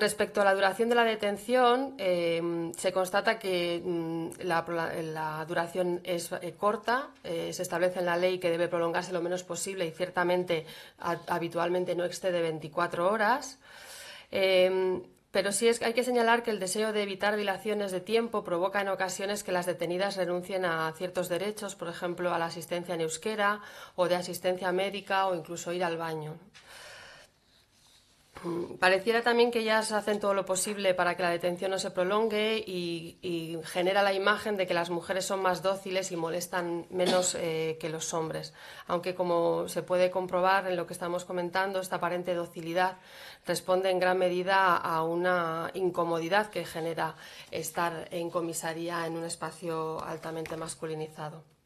respecto a la duración de la detención, em, se constata que mm, la, duración es eh, corta, eh, se establece en la ley que debe prolongarse lo menos posible y ciertamente habitualmente no excede 24 horas. Em, pero sí es, hay que señalar que el deseo de evitar dilaciones de tiempo provoca en ocasiones que las detenidas renuncien a ciertos derechos, por ejemplo, a la asistencia en euskera o de asistencia médica o incluso ir al baño. Mm, pareciera también que ellas hacen todo lo posible para que la detención no se prolongue y, genera la imagen de que las mujeres son más dóciles y molestan menos eh, que los hombres. Aunque, como se puede comprobar en lo que estamos comentando, esta aparente docilidad responde en gran medida a una incomodidad que genera estar en comisaría en un espacio altamente masculinizado.